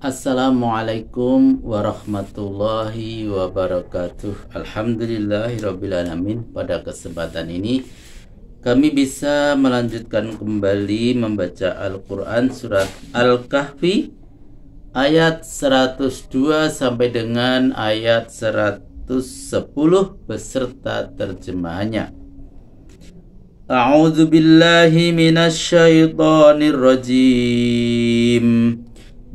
Assalamualaikum warahmatullahi wabarakatuh Alhamdulillahirrabbilalamin Pada kesempatan ini Kami bisa melanjutkan kembali membaca Al-Quran Surat Al-Kahfi Ayat 102 sampai dengan ayat 110 beserta terjemahannya A'udzubillahiminasyaitonirrojim billahi rajim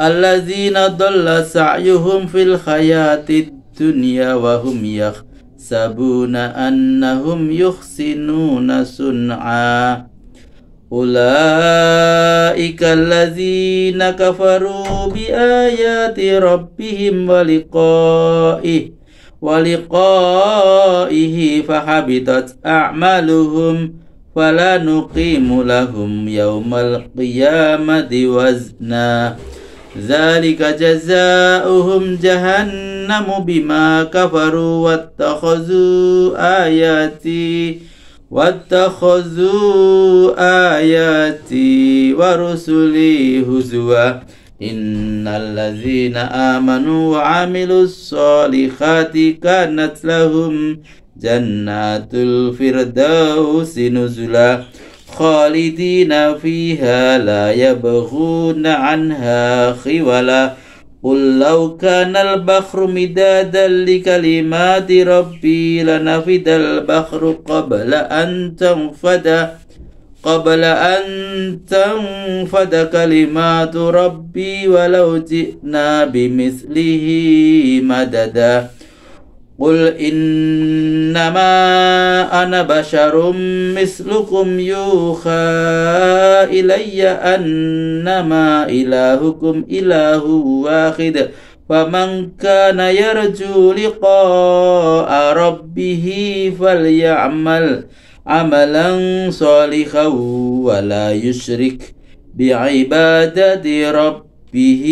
الذين ضل سعيهم في الحياة الدنيا وهم يحسبون أنهم يحسنون صنعا أولئك الذين كفروا بآيات ربهم ولقائه ولقائه فحبطت أعمالهم فلا نقيم لهم يوم القيامة وزنا ذلك جزاؤهم جهنم بما كفروا واتخذوا آياتي واتخذوا آياتي ورسلي هزوا إن الذين آمنوا وعملوا الصالحات كانت لهم جنات الفردوس نزلا خالدين فيها لا يبغون عنها خولا قل لو كان البحر مدادا لكلمات ربي لنفد البحر قبل أن تنفد قبل أن تنفد كلمات ربي ولو جئنا بمثله مددا قل إنما أنا بشر مثلكم يوخى إلي أنما إلهكم إله واحد فمن كان يرجو لقاء ربه فليعمل عملا صالحا ولا يشرك بعبادة ربه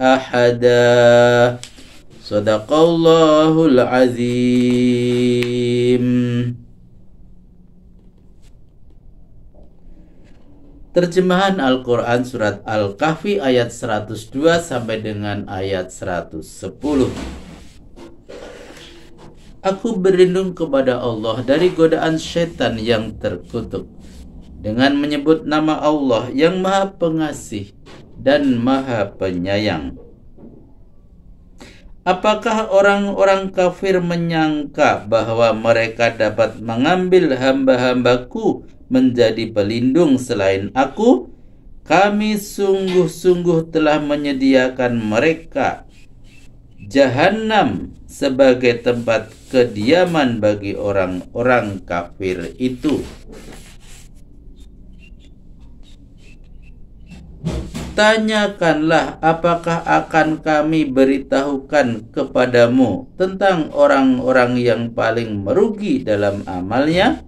أحدا Sadaqallahul azim. Terjemahan Al-Quran Surat Al-Kahfi ayat 102 sampai dengan ayat 110 Aku berlindung kepada Allah dari godaan setan yang terkutuk Dengan menyebut nama Allah yang maha pengasih dan maha penyayang Apakah orang-orang kafir menyangka bahwa mereka dapat mengambil hamba-hambaku menjadi pelindung selain aku? Kami sungguh-sungguh telah menyediakan mereka jahanam sebagai tempat kediaman bagi orang-orang kafir itu. Tanyakanlah apakah akan kami beritahukan kepadamu tentang orang-orang yang paling merugi dalam amalnya?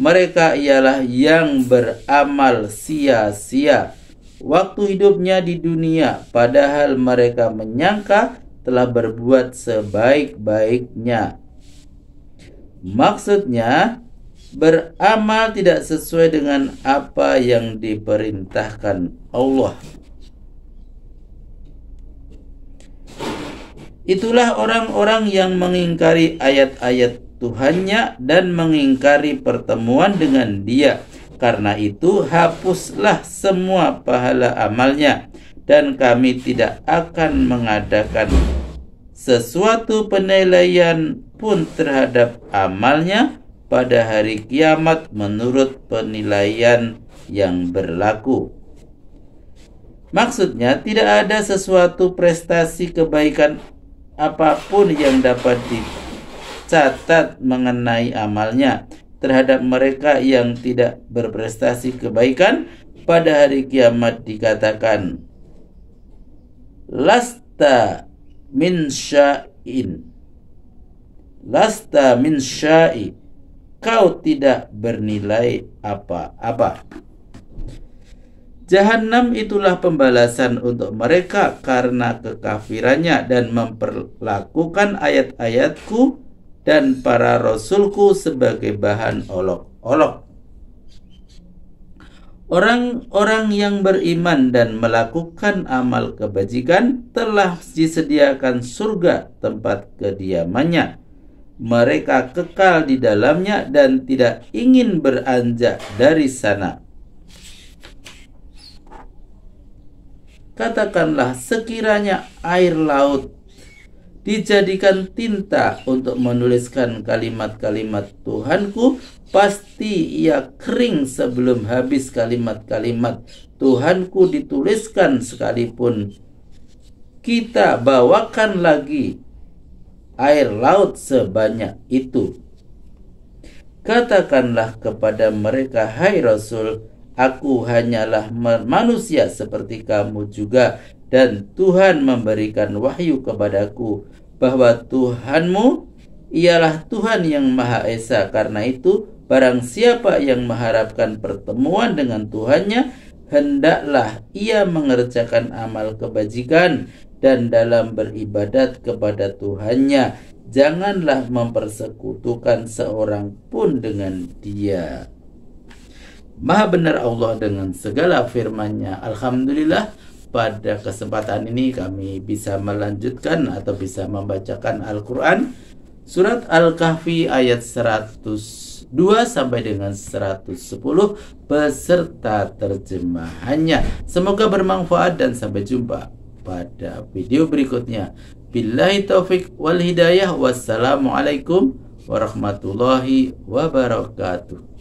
Mereka ialah yang beramal sia-sia waktu hidupnya di dunia, padahal mereka menyangka telah berbuat sebaik-baiknya. Maksudnya, beramal tidak sesuai dengan apa yang diperintahkan Allah. Itulah orang-orang yang mengingkari ayat-ayat Tuhannya dan mengingkari pertemuan dengan Dia. Karena itu, hapuslah semua pahala amalnya, dan kami tidak akan mengadakan sesuatu penilaian pun terhadap amalnya pada hari kiamat menurut penilaian yang berlaku. Maksudnya, tidak ada sesuatu prestasi kebaikan apapun yang dapat dicatat mengenai amalnya terhadap mereka yang tidak berprestasi kebaikan pada hari kiamat dikatakan lasta min sya'in lasta min sya'in kau tidak bernilai apa-apa. Jahanam itulah pembalasan untuk mereka karena kekafirannya dan memperlakukan ayat-ayatku dan para rasulku sebagai bahan olok-olok. Orang-orang yang beriman dan melakukan amal kebajikan telah disediakan surga tempat kediamannya mereka kekal di dalamnya dan tidak ingin beranjak dari sana. Katakanlah sekiranya air laut dijadikan tinta untuk menuliskan kalimat-kalimat Tuhanku, pasti ia kering sebelum habis kalimat-kalimat Tuhanku dituliskan sekalipun kita bawakan lagi air laut sebanyak itu. Katakanlah kepada mereka, "Hai Rasul, aku hanyalah manusia seperti kamu juga, dan Tuhan memberikan wahyu kepadaku bahwa Tuhanmu ialah Tuhan yang Maha Esa. Karena itu, barang siapa yang mengharapkan pertemuan dengan Tuhannya, hendaklah ia mengerjakan amal kebajikan dan dalam beribadat kepada Tuhannya janganlah mempersekutukan seorang pun dengan dia Maha benar Allah dengan segala firman-Nya alhamdulillah pada kesempatan ini kami bisa melanjutkan atau bisa membacakan Al-Quran Surat Al-Kahfi ayat 102 sampai dengan 110 beserta terjemahannya. Semoga bermanfaat dan sampai jumpa pada video berikutnya. Billahi taufik wal hidayah. Wassalamualaikum warahmatullahi wabarakatuh.